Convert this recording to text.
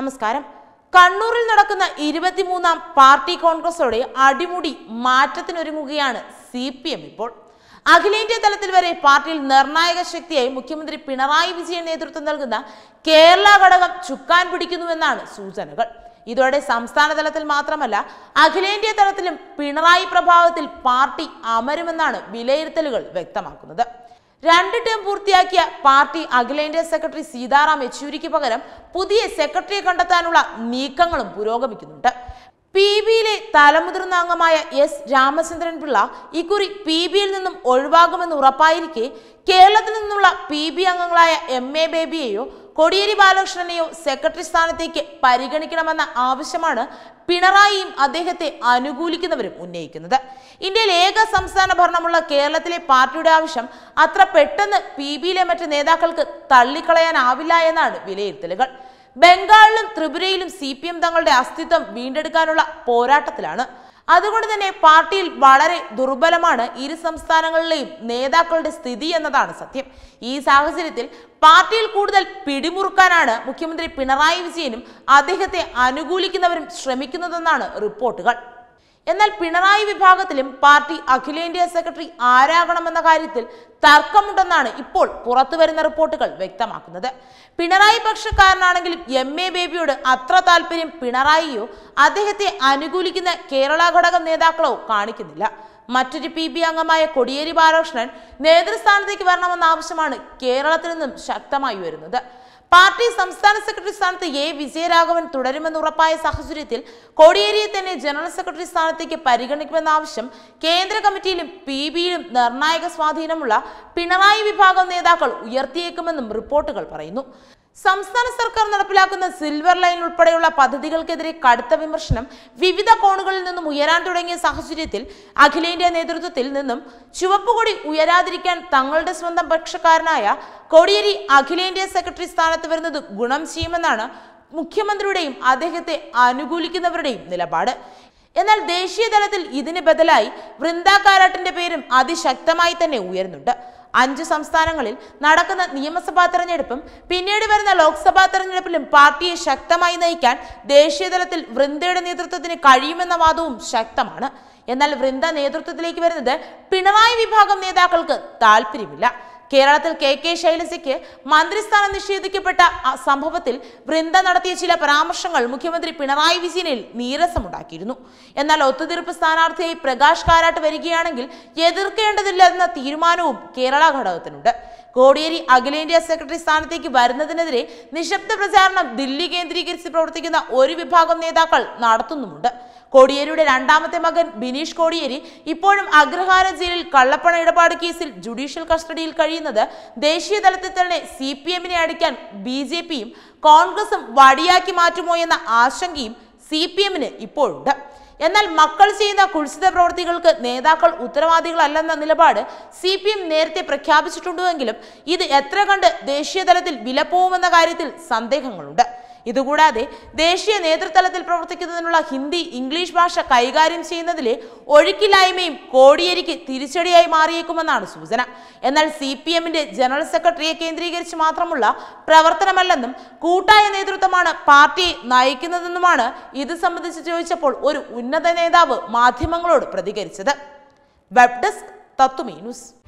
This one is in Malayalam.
നമസ്കാരം കണ്ണൂരിൽ നടക്കുന്ന ഇരുപത്തിമൂന്നാം പാർട്ടി കോൺഗ്രസോടെ അടിമുടി മാറ്റത്തിനൊരുങ്ങുകയാണ് സി പി എം ഇപ്പോൾ അഖിലേന്ത്യാ തലത്തിൽ വരെ പാർട്ടിയിൽ നിർണായക ശക്തിയായി മുഖ്യമന്ത്രി പിണറായി വിജയൻ നേതൃത്വം നൽകുന്ന കേരള ഘടകം ചുക്കാൻ പിടിക്കുന്നുവെന്നാണ് സൂചനകൾ ഇതോടെ സംസ്ഥാന തലത്തിൽ മാത്രമല്ല അഖിലേന്ത്യാ തലത്തിലും പിണറായി പ്രഭാവത്തിൽ പാർട്ടി അമരുമെന്നാണ് വിലയിരുത്തലുകൾ വ്യക്തമാക്കുന്നത് രണ്ട് ടേം പൂർത്തിയാക്കിയ പാർട്ടി അഖിലേന്ത്യാ സെക്രട്ടറി സീതാറാം യെച്ചൂരിക്ക് പകരം പുതിയ സെക്രട്ടറിയെ കണ്ടെത്താനുള്ള നീക്കങ്ങളും പുരോഗമിക്കുന്നുണ്ട് പി ബിയിലെ തലമുതിർന്ന അംഗമായ എസ് രാമചന്ദ്രൻ പിള്ള ഇക്കുറി പി ബിയിൽ നിന്നും ഒഴിവാകുമെന്ന് ഉറപ്പായിരിക്കെ കേരളത്തിൽ നിന്നുള്ള പി ബി അംഗങ്ങളായ എം എ ബേബിയെയോ കോടിയേരി ബാലകൃഷ്ണനെയോ സെക്രട്ടറി സ്ഥാനത്തേക്ക് പരിഗണിക്കണമെന്ന ആവശ്യമാണ് പിണറായിയും അദ്ദേഹത്തെ അനുകൂലിക്കുന്നവരും ഉന്നയിക്കുന്നത് ഇന്ത്യയിൽ ഏക സംസ്ഥാന ഭരണമുള്ള കേരളത്തിലെ പാർട്ടിയുടെ ആവശ്യം അത്ര പെട്ടെന്ന് പി ബിയിലെ മറ്റ് നേതാക്കൾക്ക് തള്ളിക്കളയാനാവില്ല എന്നാണ് വിലയിരുത്തലുകൾ ബംഗാളിലും ത്രിപുരയിലും സി പി എം തങ്ങളുടെ അസ്തിത്വം വീണ്ടെടുക്കാനുള്ള പോരാട്ടത്തിലാണ് അതുകൊണ്ട് തന്നെ പാർട്ടിയിൽ വളരെ ദുർബലമാണ് ഇരു സംസ്ഥാനങ്ങളിലെയും നേതാക്കളുടെ സ്ഥിതി എന്നതാണ് സത്യം ഈ സാഹചര്യത്തിൽ പാർട്ടിയിൽ കൂടുതൽ പിടിമുറുക്കാനാണ് മുഖ്യമന്ത്രി പിണറായി വിജയനും അദ്ദേഹത്തെ അനുകൂലിക്കുന്നവരും ശ്രമിക്കുന്നതെന്നാണ് റിപ്പോർട്ടുകൾ എന്നാൽ പിണറായി വിഭാഗത്തിലും പാർട്ടി അഖിലേന്ത്യാ സെക്രട്ടറി ആരാകണമെന്ന കാര്യത്തിൽ തർക്കമുണ്ടെന്നാണ് ഇപ്പോൾ പുറത്തുവരുന്ന റിപ്പോർട്ടുകൾ വ്യക്തമാക്കുന്നത് പിണറായി പക്ഷക്കാരനാണെങ്കിലും എം എ ബേബിയോട് അത്ര താല്പര്യം പിണറായിയോ അദ്ദേഹത്തെ അനുകൂലിക്കുന്ന കേരള ഘടകം നേതാക്കളോ കാണിക്കുന്നില്ല മറ്റൊരു പി ബി അംഗമായ കൊടിയേരി ബാലകൃഷ്ണൻ നേതൃസ്ഥാനത്തേക്ക് വരണമെന്ന ആവശ്യമാണ് കേരളത്തിൽ നിന്നും ശക്തമായി വരുന്നത് പാർട്ടി സംസ്ഥാന സെക്രട്ടറി സ്ഥാനത്ത് എ വിജയരാഘവൻ തുടരുമെന്ന് ഉറപ്പായ സാഹചര്യത്തിൽ കോടിയേരിയെ തന്നെ ജനറൽ സെക്രട്ടറി സ്ഥാനത്തേക്ക് പരിഗണിക്കുമെന്ന ആവശ്യം കേന്ദ്ര കമ്മിറ്റിയിലും പി ബിയിലും നിർണായക സ്വാധീനമുള്ള പിണറായി വിഭാഗം നേതാക്കൾ ഉയർത്തിയേക്കുമെന്നും റിപ്പോർട്ടുകൾ പറയുന്നു സംസ്ഥാന സർക്കാർ നടപ്പിലാക്കുന്ന സിൽവർ ലൈൻ ഉൾപ്പെടെയുള്ള പദ്ധതികൾക്കെതിരെ കടുത്ത വിമർശനം വിവിധ കോണുകളിൽ നിന്നും ഉയരാൻ തുടങ്ങിയ സാഹചര്യത്തിൽ അഖിലേന്ത്യാ നേതൃത്വത്തിൽ നിന്നും ചുവപ്പുകൊടി ഉയരാതിരിക്കാൻ തങ്ങളുടെ സ്വന്തം പക്ഷക്കാരനായ കോടിയേരി അഖിലേന്ത്യാ സെക്രട്ടറി സ്ഥാനത്ത് വരുന്നത് ഗുണം ചെയ്യുമെന്നാണ് മുഖ്യമന്ത്രിയുടെയും അദ്ദേഹത്തെ അനുകൂലിക്കുന്നവരുടെയും നിലപാട് എന്നാൽ ദേശീയ തലത്തിൽ ഇതിന് ബദലായി വൃന്ദാകാരാട്ടിന്റെ പേരും അതിശക്തമായി തന്നെ ഉയരുന്നുണ്ട് അഞ്ച് സംസ്ഥാനങ്ങളിൽ നടക്കുന്ന നിയമസഭാ തെരഞ്ഞെടുപ്പും പിന്നീട് വരുന്ന ലോക്സഭാ തെരഞ്ഞെടുപ്പിലും പാർട്ടിയെ ശക്തമായി നയിക്കാൻ ദേശീയതലത്തിൽ വൃന്ദയുടെ നേതൃത്വത്തിന് കഴിയുമെന്ന വാദവും ശക്തമാണ് എന്നാൽ വൃന്ദ നേതൃത്വത്തിലേക്ക് വരുന്നത് പിണറായി വിഭാഗം നേതാക്കൾക്ക് താല്പര്യമില്ല കേരളത്തിൽ കെ കെ ശൈലജയ്ക്ക് മന്ത്രിസ്ഥാനം നിഷേധിക്കപ്പെട്ട സംഭവത്തിൽ വൃന്ദ നടത്തിയ ചില പരാമർശങ്ങൾ മുഖ്യമന്ത്രി പിണറായി വിജയനിൽ നീരസമുണ്ടാക്കിയിരുന്നു എന്നാൽ ഒത്തുതീർപ്പ് സ്ഥാനാർത്ഥിയായി പ്രകാശ് കാരാട്ട് വരികയാണെങ്കിൽ എതിർക്കേണ്ടതില്ലെന്ന തീരുമാനവും കേരള ഘടകത്തിനുണ്ട് കോടിയേരി അഖിലേന്ത്യാ സെക്രട്ടറി സ്ഥാനത്തേക്ക് വരുന്നതിനെതിരെ നിശബ്ദ പ്രചാരണം ദില്ലി കേന്ദ്രീകരിച്ച് പ്രവർത്തിക്കുന്ന ഒരു വിഭാഗം നേതാക്കൾ നടത്തുന്നുമുണ്ട് കോടിയേരിയുടെ രണ്ടാമത്തെ മകൻ ബിനീഷ് കോടിയേരി ഇപ്പോഴും അഗ്രഹാര ജയിലിൽ കള്ളപ്പണ ഇടപാട് കേസിൽ ജുഡീഷ്യൽ കസ്റ്റഡിയിൽ കഴിയുന്നത് ദേശീയ തലത്തിൽ തന്നെ സി പി എമ്മിനെ അടിക്കാൻ ബി ജെ പിയും കോൺഗ്രസും വടിയാക്കി മാറ്റുമോ എന്ന ആശങ്കയും സി പി എമ്മിന് ഇപ്പോഴുണ്ട് എന്നാൽ മക്കൾ ചെയ്യുന്ന കുൽസിത പ്രവൃത്തികൾക്ക് നേതാക്കൾ ഉത്തരവാദികളല്ലെന്ന നിലപാട് സി പി എം നേരത്തെ പ്രഖ്യാപിച്ചിട്ടുണ്ടെങ്കിലും ഇത് എത്ര കണ്ട് ദേശീയതലത്തിൽ വിലപ്പോവുമെന്ന കാര്യത്തിൽ സന്ദേഹങ്ങളുണ്ട് ഇതുകൂടാതെ ദേശീയ നേതൃതലത്തിൽ പ്രവർത്തിക്കുന്നതിനുള്ള ഹിന്ദി ഇംഗ്ലീഷ് ഭാഷ കൈകാര്യം ചെയ്യുന്നതിലെ ഒഴുക്കില്ലായ്മയും കോടിയേരിക്ക് തിരിച്ചടിയായി മാറിയേക്കുമെന്നാണ് സൂചന എന്നാൽ സി പി എമ്മിന്റെ ജനറൽ സെക്രട്ടറിയെ കേന്ദ്രീകരിച്ച് മാത്രമുള്ള പ്രവർത്തനമല്ലെന്നും കൂട്ടായ നേതൃത്വമാണ് പാർട്ടിയെ നയിക്കുന്നതെന്നുമാണ് ഇത് സംബന്ധിച്ച് ചോദിച്ചപ്പോൾ ഒരു ഉന്നത നേതാവ് മാധ്യമങ്ങളോട് പ്രതികരിച്ചത് വെബ് ഡെസ്ക് തത്തുമീ ന്യൂസ്